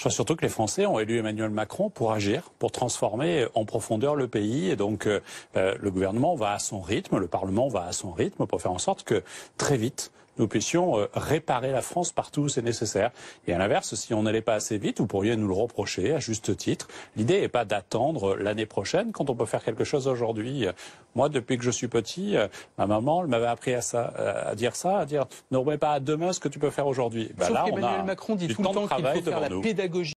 Je crois surtout que les Français ont élu Emmanuel Macron pour agir, pour transformer en profondeur le pays. Et donc, euh, euh, le gouvernement va à son rythme, le Parlement va à son rythme pour faire en sorte que très vite, nous puissions euh, réparer la France partout où c'est nécessaire. Et à l'inverse, si on n'allait pas assez vite, vous pourriez nous le reprocher à juste titre. L'idée n'est pas d'attendre euh, l'année prochaine quand on peut faire quelque chose aujourd'hui. Euh, moi, depuis que je suis petit, ma maman, m'avait appris à, ça, à dire ça, à dire ne remets pas à demain ce que tu peux faire aujourd'hui. Bah là, on a Macron dit tout le temps qu'il faut faire la pédagogie.